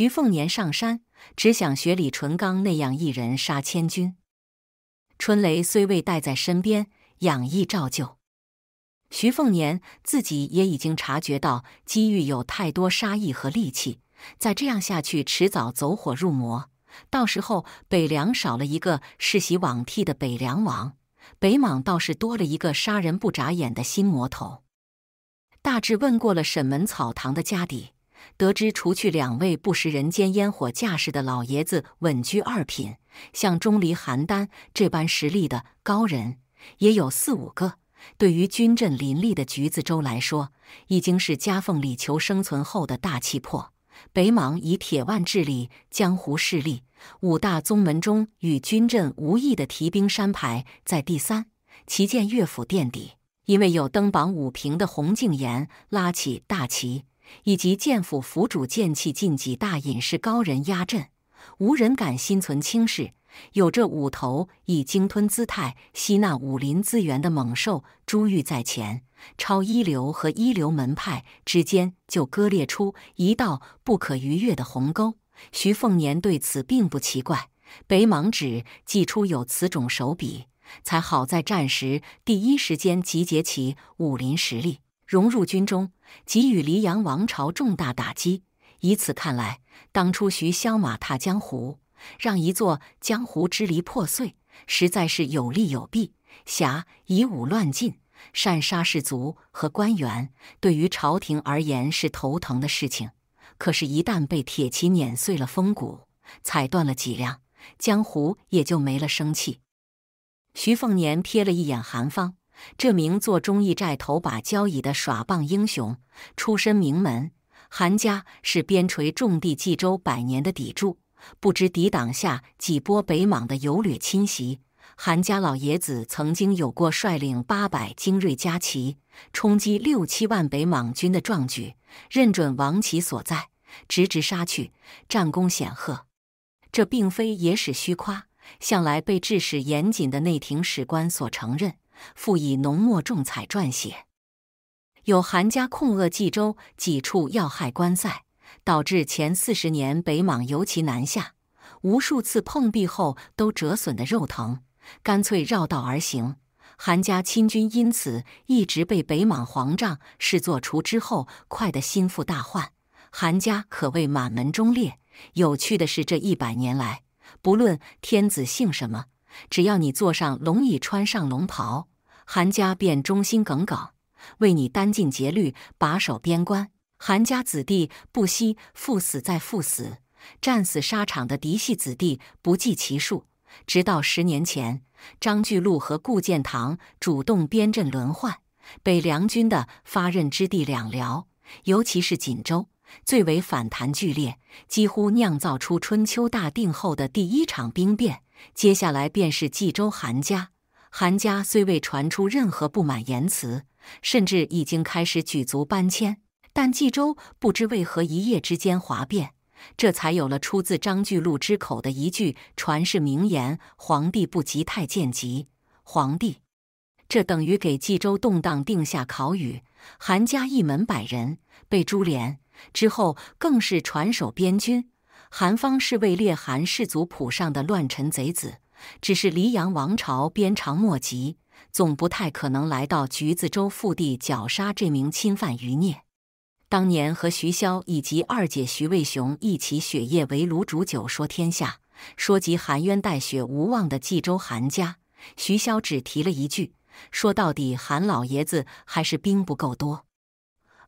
徐凤年上山，只想学李淳罡那样一人杀千军。春雷虽未带在身边，养意照旧。徐凤年自己也已经察觉到，机遇有太多杀意和戾气，再这样下去，迟早走火入魔。到时候，北凉少了一个世袭罔替的北凉王，北莽倒是多了一个杀人不眨眼的新魔头。大致问过了沈门草堂的家底。得知除去两位不食人间烟火架势的老爷子稳居二品，像钟离、邯郸这般实力的高人也有四五个。对于军阵林立的橘子洲来说，已经是夹缝里求生存后的大气魄。北莽以铁腕治理江湖势力，五大宗门中与军阵无异的提兵山排在第三，旗舰乐府垫底，因为有登榜五平的洪敬言拉起大旗。以及剑府府主剑气晋级大隐士高人压阵，无人敢心存轻视。有这五头以鲸吞姿态吸纳武林资源的猛兽珠玉在前，超一流和一流门派之间就割裂出一道不可逾越的鸿沟。徐凤年对此并不奇怪，北莽指祭出有此种手笔，才好在战时第一时间集结起武林实力。融入军中，给予黎阳王朝重大打击。以此看来，当初徐骁马踏江湖，让一座江湖支离破碎，实在是有利有弊。侠以武乱禁，擅杀士卒和官员，对于朝廷而言是头疼的事情。可是，一旦被铁骑碾碎了风骨，踩断了脊梁，江湖也就没了生气。徐凤年瞥了一眼韩方，这名做忠义寨头把交椅的耍棒英雄，出身名门。韩家是边陲重地冀州百年的砥柱，不知抵挡下几波北莽的游掠侵袭。韩家老爷子曾经有过率领八百精锐家骑冲击六七万北莽军的壮举，认准王旗所在，直直杀去，战功显赫。这并非野史虚夸，向来被治史严谨的内廷史官所承认。复以浓墨重彩撰写。有韩家控扼冀州几处要害关塞，导致前四十年北莽尤其南下，无数次碰壁后都折损的肉疼，干脆绕道而行。韩家亲军因此一直被北莽皇帐视作除之后快的心腹大患。韩家可谓满门忠烈。有趣的是，这一百年来，不论天子姓什么。只要你坐上龙椅，穿上龙袍，韩家便忠心耿耿，为你殚精竭虑，把守边关。韩家子弟不惜赴死再赴死，战死沙场的嫡系子弟不计其数。直到十年前，张巨禄和顾建堂主动编镇轮换，北凉军的发任之地两辽，尤其是锦州，最为反弹剧烈，几乎酿造出春秋大定后的第一场兵变。接下来便是冀州韩家，韩家虽未传出任何不满言辞，甚至已经开始举族搬迁，但冀州不知为何一夜之间哗变，这才有了出自张巨禄之口的一句传世名言：“皇帝不急太监急。”皇帝，这等于给冀州动荡定下考语。韩家一门百人被株连之后，更是传首边军。韩方是位列韩氏族谱上的乱臣贼子，只是黎阳王朝鞭长莫及，总不太可能来到橘子洲腹地绞杀这名侵犯余孽。当年和徐骁以及二姐徐渭雄一起雪夜围炉煮酒说天下，说及含冤带雪无望的冀州韩家，徐骁只提了一句：“说到底，韩老爷子还是兵不够多。”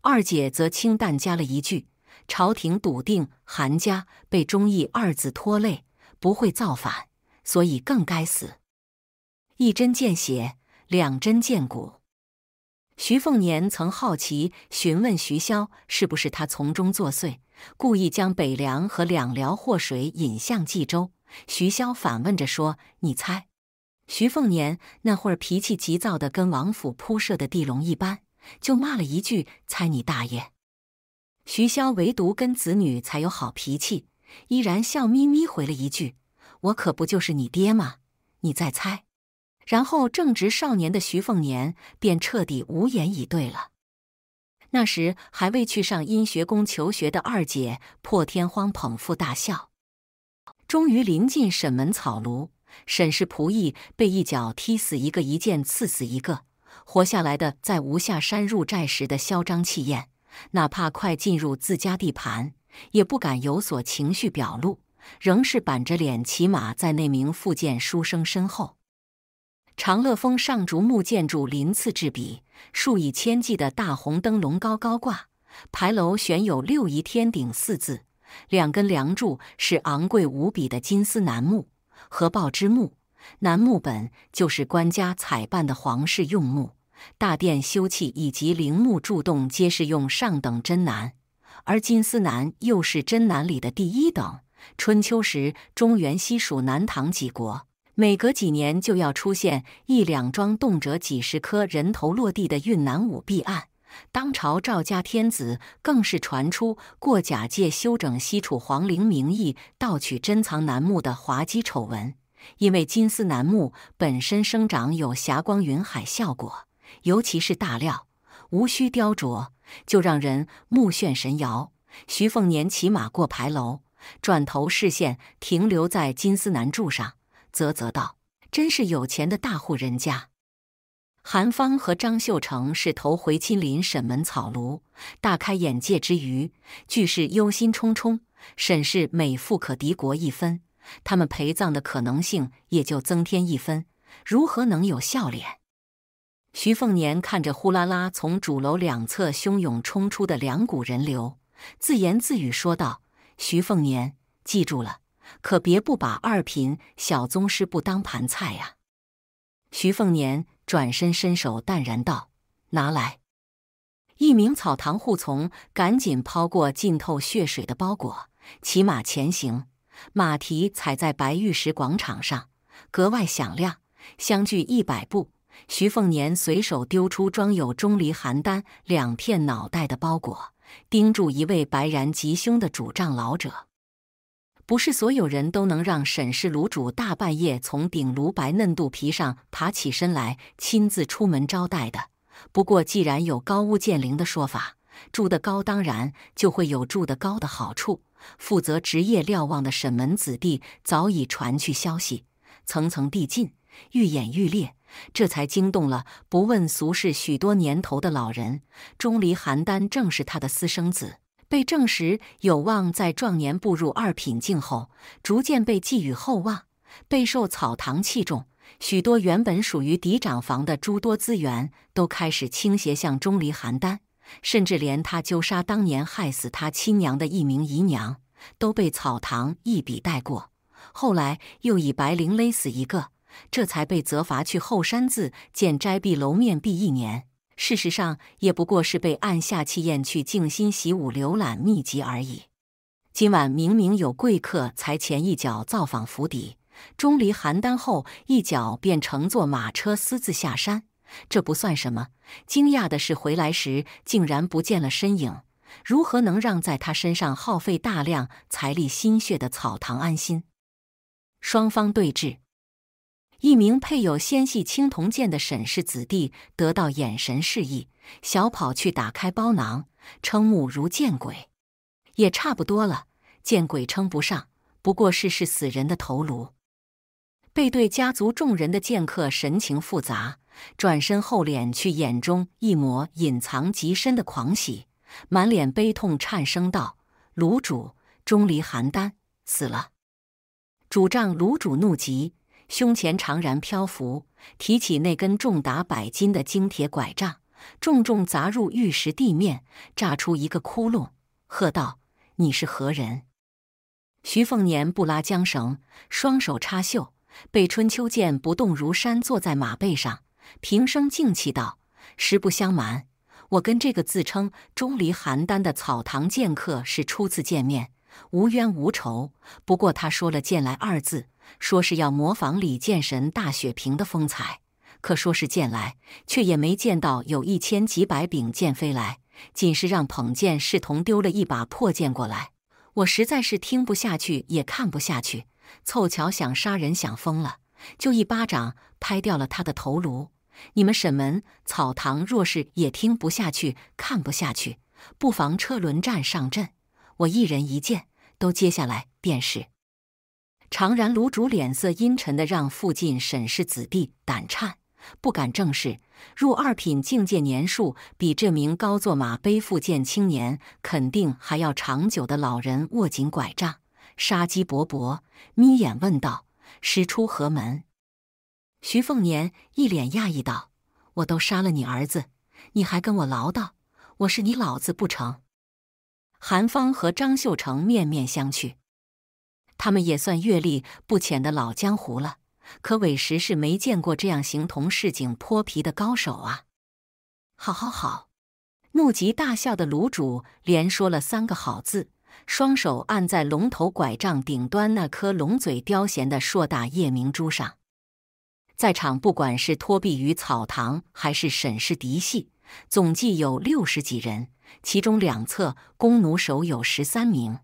二姐则清淡加了一句。朝廷笃定韩家被忠义二字拖累，不会造反，所以更该死。一针见血，两针见骨。徐凤年曾好奇询问徐骁，是不是他从中作祟，故意将北凉和两辽祸水引向冀州？徐骁反问着说：“你猜？”徐凤年那会儿脾气急躁的跟王府铺设的地笼一般，就骂了一句：“猜你大爷！”徐潇唯独跟子女才有好脾气，依然笑眯眯回了一句：“我可不就是你爹吗？你再猜。”然后正值少年的徐凤年便彻底无言以对了。那时还未去上阴学宫求学的二姐破天荒捧腹大笑。终于临近沈门草庐，沈氏仆役被一脚踢死一个，一剑刺死一个，活下来的在无下山入寨时的嚣张气焰。哪怕快进入自家地盘，也不敢有所情绪表露，仍是板着脸骑马在那名复建书生身后。长乐峰上竹木建筑鳞次栉比，数以千计的大红灯笼高高挂，牌楼悬有“六仪天顶”四字，两根梁柱是昂贵无比的金丝楠木，合抱之木，楠木本就是官家采办的皇室用木。大殿修葺以及陵墓筑洞皆是用上等真楠，而金丝楠又是真楠里的第一等。春秋时，中原、西蜀、南唐几国每隔几年就要出现一两桩动辄几十颗人头落地的运南舞弊案。当朝赵家天子更是传出过假借修整西楚皇陵名义盗取珍藏楠木的滑稽丑闻。因为金丝楠木本身生长有霞光云海效果。尤其是大料，无需雕琢，就让人目眩神摇。徐凤年骑马过牌楼，转头视线停留在金丝楠柱上，啧啧道：“真是有钱的大户人家。”韩芳和张秀成是头回亲临沈门草庐，大开眼界之余，俱是忧心忡忡。沈氏每富可敌国一分，他们陪葬的可能性也就增添一分，如何能有笑脸？徐凤年看着呼啦啦从主楼两侧汹涌冲出的两股人流，自言自语说道：“徐凤年，记住了，可别不把二品小宗师不当盘菜呀。”徐凤年转身伸手，淡然道：“拿来。”一名草堂护从赶紧抛过浸透血水的包裹，骑马前行，马蹄踩在白玉石广场上格外响亮。相距一百步。徐凤年随手丢出装有钟离、邯郸两片脑袋的包裹，盯住一位白髯吉凶的主帐老者。不是所有人都能让沈氏卤主大半夜从顶炉白嫩肚皮上爬起身来亲自出门招待的。不过，既然有高屋建瓴的说法，住得高当然就会有住得高的好处。负责职业瞭望的沈门子弟早已传去消息，层层递进。愈演愈烈，这才惊动了不问俗事许多年头的老人。钟离邯郸正是他的私生子，被证实有望在壮年步入二品境后，逐渐被寄予厚望，备受草堂器重。许多原本属于嫡长房的诸多资源，都开始倾斜向钟离邯郸，甚至连他纠杀当年害死他亲娘的一名姨娘，都被草堂一笔带过。后来又以白绫勒死一个。这才被责罚去后山寺见斋碧楼面壁一年，事实上也不过是被按下气焰去静心习武、浏览秘籍而已。今晚明明有贵客才前一脚造访府邸，钟离邯郸后一脚便乘坐马车私自下山，这不算什么。惊讶的是，回来时竟然不见了身影，如何能让在他身上耗费大量财力心血的草堂安心？双方对峙。一名配有纤细青铜剑的沈氏子弟得到眼神示意，小跑去打开包囊，瞠目如见鬼。也差不多了，见鬼称不上，不过是是死人的头颅。背对家族众人的剑客神情复杂，转身后脸去眼中一抹隐藏极深的狂喜，满脸悲痛颤声道：“卢主，钟离邯郸死了。”主帐卢主怒极。胸前长然漂浮，提起那根重达百斤的精铁拐杖，重重砸入玉石地面，炸出一个窟窿，喝道：“你是何人？”徐凤年不拉缰绳，双手插袖，被春秋剑不动如山，坐在马背上，平生静气道：“实不相瞒，我跟这个自称钟离邯郸的草堂剑客是初次见面，无冤无仇。不过他说了‘剑来’二字。”说是要模仿李剑神大雪瓶的风采，可说是剑来，却也没见到有一千几百柄剑飞来，仅是让捧剑侍童丢了一把破剑过来。我实在是听不下去，也看不下去，凑巧想杀人想疯了，就一巴掌拍掉了他的头颅。你们沈门草堂若是也听不下去，看不下去，不妨车轮战上阵，我一人一剑都接下来便是。常然卤主脸色阴沉的让附近沈氏子弟胆颤，不敢正视。入二品境界年数比这名高坐马背负剑青年肯定还要长久的老人握紧拐杖，杀机勃勃，眯眼问道：“师出何门？”徐凤年一脸讶异道：“我都杀了你儿子，你还跟我唠叨，我是你老子不成？”韩芳和张秀成面面相觑。他们也算阅历不浅的老江湖了，可委实是没见过这样形同市井泼皮的高手啊！好好好，怒极大笑的卢主连说了三个好字，双手按在龙头拐杖顶端那颗龙嘴雕衔的硕大夜明珠上。在场不管是托臂于草堂，还是沈氏嫡系，总计有六十几人，其中两侧弓弩手有十三名。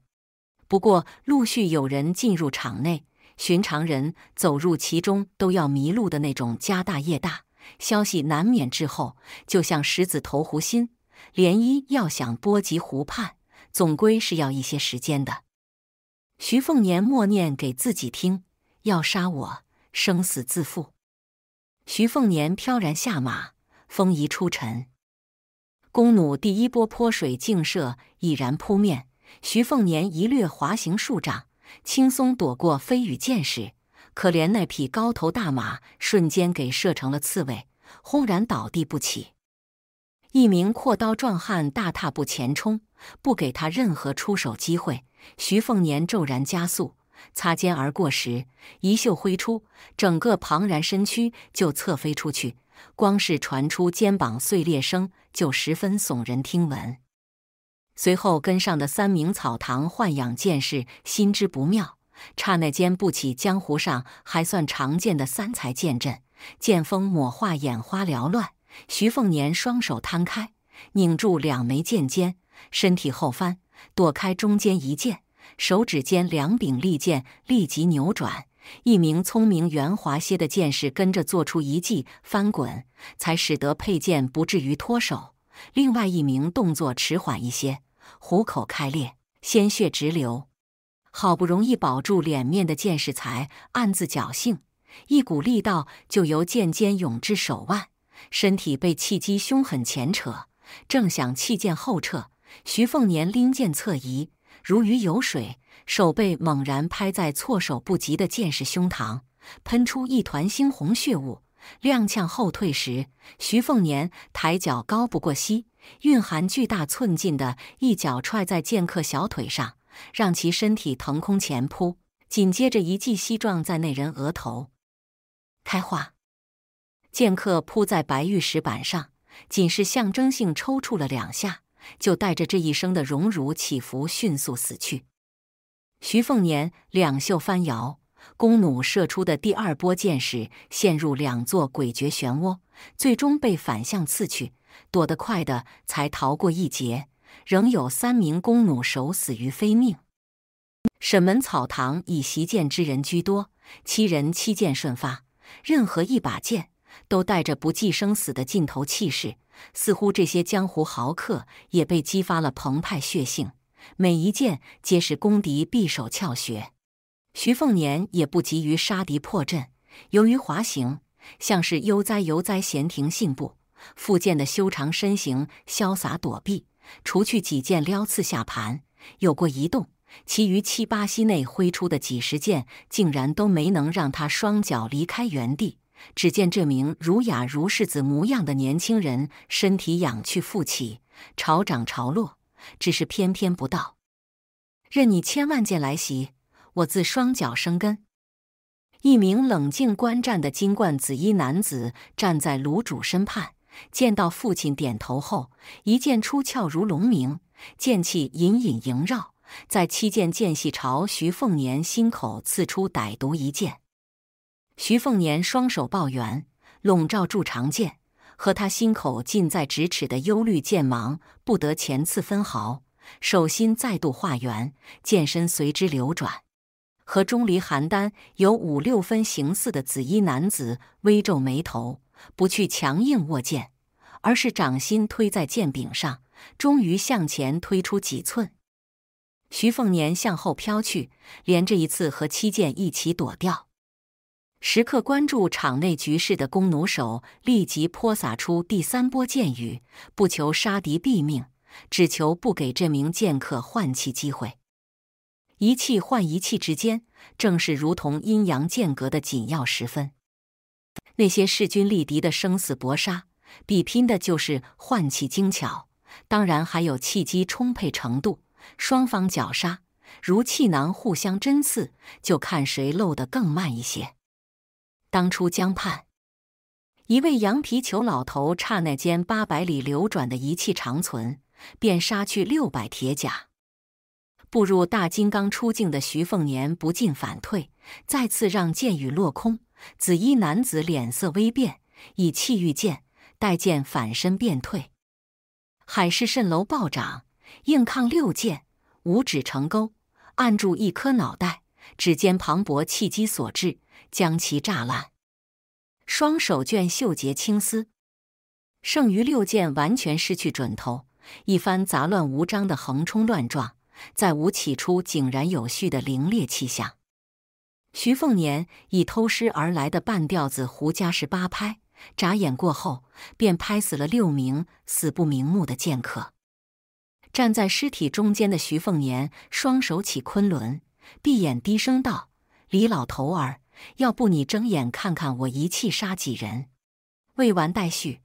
不过，陆续有人进入场内，寻常人走入其中都要迷路的那种。家大业大，消息难免滞后，就像石子投湖心，涟漪要想波及湖畔，总归是要一些时间的。徐凤年默念给自己听：“要杀我，生死自负。”徐凤年飘然下马，风仪出尘，弓弩第一波泼水净射已然扑面。徐凤年一掠滑行数丈，轻松躲过飞羽箭矢。可怜那匹高头大马，瞬间给射成了刺猬，轰然倒地不起。一名阔刀壮汉大踏步前冲，不给他任何出手机会。徐凤年骤然加速，擦肩而过时，一袖挥出，整个庞然身躯就侧飞出去，光是传出肩膀碎裂声就十分耸人听闻。随后跟上的三名草堂豢养剑士心知不妙，刹那间布起江湖上还算常见的三才剑阵，剑锋抹化，眼花缭乱。徐凤年双手摊开，拧住两枚剑尖，身体后翻，躲开中间一剑，手指间两柄利剑立即扭转。一名聪明圆滑些的剑士跟着做出一记翻滚，才使得佩剑不至于脱手；另外一名动作迟缓一些。虎口开裂，鲜血直流。好不容易保住脸面的剑士才暗自侥幸，一股力道就由剑尖涌至手腕，身体被气机凶狠前扯。正想弃剑后撤，徐凤年拎剑侧移，如鱼游水，手背猛然拍在措手不及的剑士胸膛，喷出一团猩红血雾。踉跄后退时，徐凤年抬脚高不过膝。蕴含巨大寸劲的一脚踹在剑客小腿上，让其身体腾空前扑。紧接着一记膝撞在那人额头，开化。剑客扑在白玉石板上，仅是象征性抽搐了两下，就带着这一生的荣辱起伏迅速死去。徐凤年两袖翻摇，弓弩射出的第二波箭矢陷入两座诡谲漩涡，最终被反向刺去。躲得快的才逃过一劫，仍有三名弓弩手死于非命。沈门草堂以习剑之人居多，七人七剑瞬发，任何一把剑都带着不计生死的劲头气势。似乎这些江湖豪客也被激发了澎湃血性，每一剑皆是攻敌必首窍穴。徐凤年也不急于杀敌破阵，由于滑行，像是悠哉悠哉闲庭信步。傅剑的修长身形潇洒躲避，除去几剑撩刺下盘有过移动，其余七八息内挥出的几十剑竟然都没能让他双脚离开原地。只见这名儒雅如世子模样的年轻人身体仰去复起，潮涨潮落，只是偏偏不到。任你千万剑来袭，我自双脚生根。一名冷静观战的金冠紫衣男子站在卤主身畔。见到父亲点头后，一剑出鞘如龙鸣，剑气隐隐萦绕，在七剑间隙朝徐凤年心口刺出歹毒一剑。徐凤年双手抱圆，笼罩住长剑和他心口近在咫尺的忧虑剑芒，不得前刺分毫。手心再度化圆，剑身随之流转。和钟离邯郸有五六分形似的紫衣男子微皱眉头。不去强硬握剑，而是掌心推在剑柄上，终于向前推出几寸。徐凤年向后飘去，连着一次和七剑一起躲掉。时刻关注场内局势的弓弩手立即泼洒出第三波箭雨，不求杀敌毙命，只求不给这名剑客换气机会。一气换一气之间，正是如同阴阳间隔的紧要时分。那些势均力敌的生死搏杀，比拼的就是换气精巧，当然还有气机充沛程度。双方绞杀如气囊互相针刺，就看谁漏得更慢一些。当初江畔，一位羊皮球老头，刹那间八百里流转的一气长存，便杀去六百铁甲。步入大金刚出境的徐凤年不进反退，再次让箭雨落空。紫衣男子脸色微变，以气御剑，待剑反身便退。海市蜃楼暴涨，硬抗六剑，五指成钩，按住一颗脑袋，指尖磅礴气机所致，将其炸烂。双手卷袖结青丝，剩余六剑完全失去准头，一番杂乱无章的横冲乱撞，再无起初井然有序的凌冽气象。徐凤年以偷师而来的半吊子胡家十八拍，眨眼过后便拍死了六名死不瞑目的剑客。站在尸体中间的徐凤年双手起昆仑，闭眼低声道：“李老头儿，要不你睁眼看看我一气杀几人？”未完待续。